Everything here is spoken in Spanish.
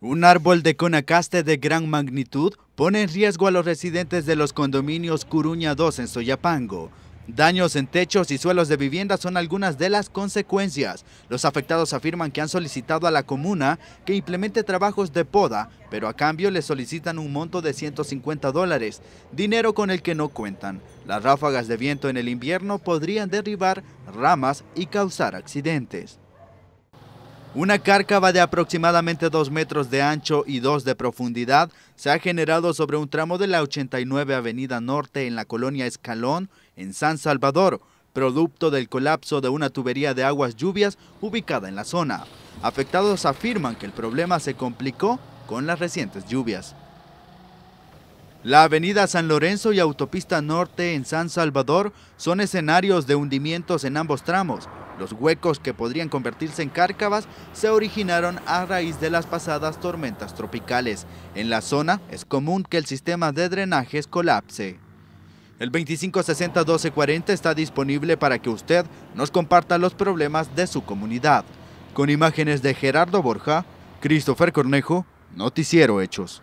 Un árbol de conacaste de gran magnitud pone en riesgo a los residentes de los condominios Curuña 2 en Soyapango. Daños en techos y suelos de vivienda son algunas de las consecuencias. Los afectados afirman que han solicitado a la comuna que implemente trabajos de poda, pero a cambio le solicitan un monto de 150 dólares, dinero con el que no cuentan. Las ráfagas de viento en el invierno podrían derribar ramas y causar accidentes. Una cárcava de aproximadamente 2 metros de ancho y 2 de profundidad se ha generado sobre un tramo de la 89 Avenida Norte en la colonia Escalón, en San Salvador, producto del colapso de una tubería de aguas lluvias ubicada en la zona. Afectados afirman que el problema se complicó con las recientes lluvias. La avenida San Lorenzo y autopista norte en San Salvador son escenarios de hundimientos en ambos tramos, los huecos que podrían convertirse en cárcavas se originaron a raíz de las pasadas tormentas tropicales. En la zona es común que el sistema de drenajes colapse. El 2560-1240 está disponible para que usted nos comparta los problemas de su comunidad. Con imágenes de Gerardo Borja, Christopher Cornejo, Noticiero Hechos.